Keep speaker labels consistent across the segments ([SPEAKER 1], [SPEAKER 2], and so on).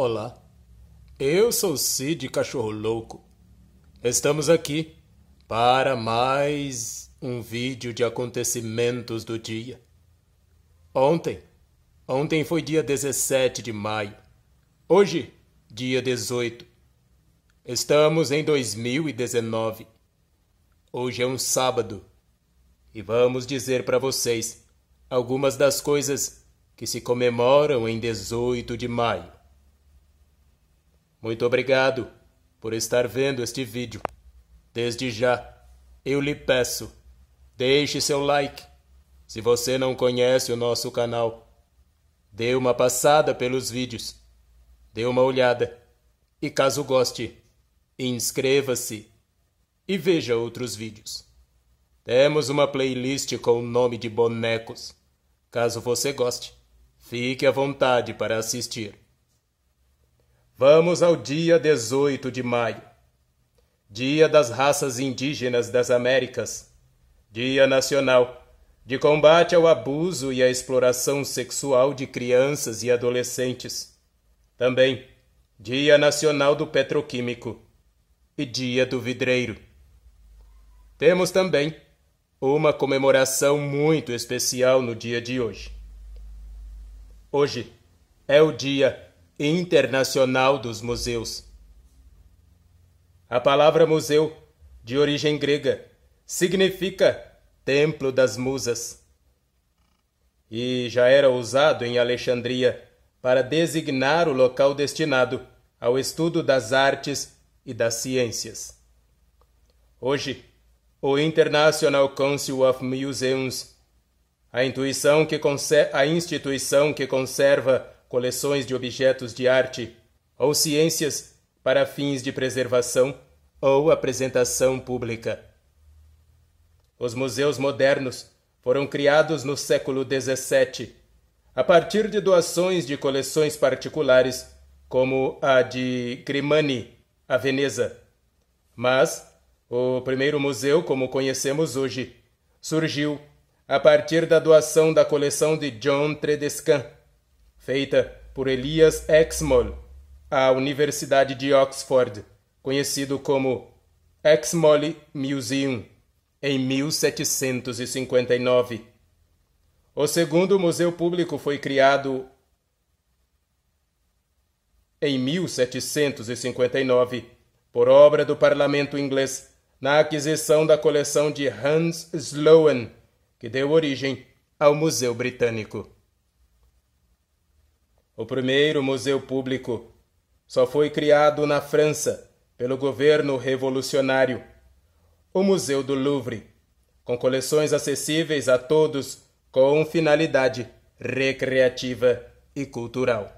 [SPEAKER 1] Olá, eu sou Cid Cachorro Louco. Estamos aqui para mais um vídeo de acontecimentos do dia. Ontem, ontem foi dia 17 de maio. Hoje, dia 18. Estamos em 2019. Hoje é um sábado e vamos dizer para vocês algumas das coisas que se comemoram em 18 de maio. Muito obrigado por estar vendo este vídeo. Desde já, eu lhe peço, deixe seu like. Se você não conhece o nosso canal, dê uma passada pelos vídeos, dê uma olhada e caso goste, inscreva-se e veja outros vídeos. Temos uma playlist com o nome de bonecos. Caso você goste, fique à vontade para assistir. Vamos ao dia 18 de maio, Dia das Raças Indígenas das Américas, Dia Nacional de combate ao abuso e à exploração sexual de crianças e adolescentes. Também Dia Nacional do Petroquímico e Dia do Vidreiro. Temos também uma comemoração muito especial no dia de hoje. Hoje é o dia internacional dos museus. A palavra museu, de origem grega, significa Templo das Musas e já era usado em Alexandria para designar o local destinado ao estudo das artes e das ciências. Hoje, o International Council of Museums, a, que a instituição que conserva coleções de objetos de arte ou ciências para fins de preservação ou apresentação pública. Os museus modernos foram criados no século XVII, a partir de doações de coleções particulares, como a de Grimani, a Veneza. Mas o primeiro museu, como conhecemos hoje, surgiu a partir da doação da coleção de John Tredescan, feita por Elias Exmoor à Universidade de Oxford, conhecido como Exmoor Museum, em 1759. O segundo museu público foi criado em 1759 por obra do parlamento inglês na aquisição da coleção de Hans Sloane, que deu origem ao Museu Britânico. O primeiro museu público só foi criado na França pelo governo revolucionário. O Museu do Louvre, com coleções acessíveis a todos com finalidade recreativa e cultural.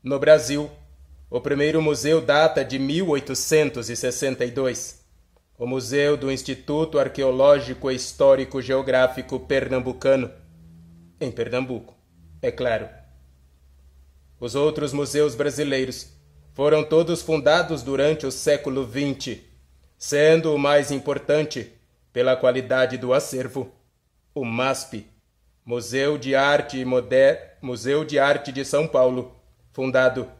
[SPEAKER 1] No Brasil, o primeiro museu data de 1862. O Museu do Instituto Arqueológico e Histórico Geográfico Pernambucano, em Pernambuco é claro. Os outros museus brasileiros foram todos fundados durante o século XX, sendo o mais importante, pela qualidade do acervo, o MASP, Museu de Arte Moder... Museu de Arte de São Paulo, fundado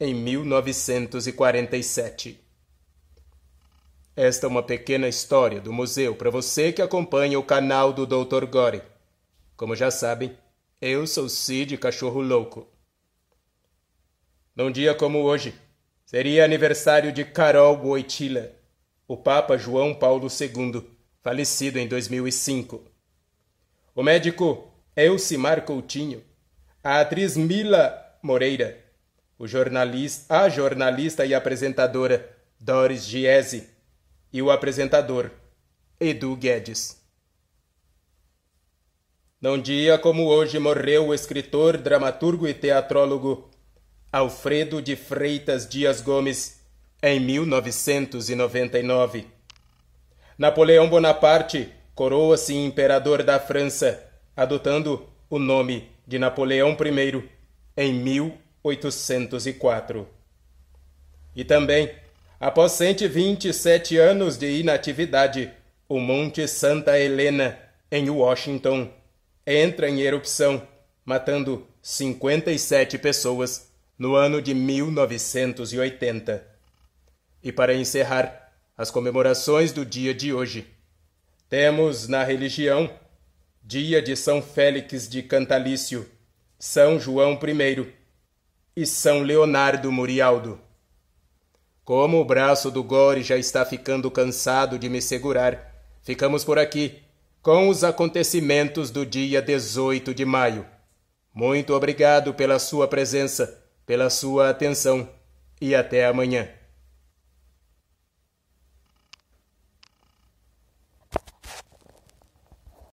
[SPEAKER 1] em 1947. Esta é uma pequena história do museu para você que acompanha o canal do Dr. Gore. Como já sabem, eu sou Cid Cachorro Louco. Num dia como hoje, seria aniversário de Carol Boitila, o Papa João Paulo II, falecido em 2005. O médico Elcimar Coutinho, a atriz Mila Moreira, o jornalista, a jornalista e apresentadora Doris Giese e o apresentador Edu Guedes. Num dia como hoje morreu o escritor, dramaturgo e teatrólogo Alfredo de Freitas Dias Gomes, em 1999. Napoleão Bonaparte coroa-se imperador da França, adotando o nome de Napoleão I em 1804. E também, após 127 anos de inatividade, o Monte Santa Helena, em Washington, entra em erupção, matando 57 pessoas no ano de 1980. E para encerrar as comemorações do dia de hoje, temos na religião dia de São Félix de Cantalício, São João I e São Leonardo Murialdo. Como o braço do Gore já está ficando cansado de me segurar, ficamos por aqui com os acontecimentos do dia 18 de maio. Muito obrigado pela sua presença, pela sua atenção e até amanhã.